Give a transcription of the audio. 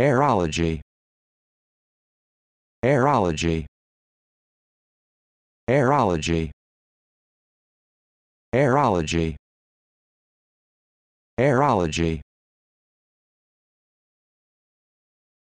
Aerology Aerology Aerology Aerology Aerology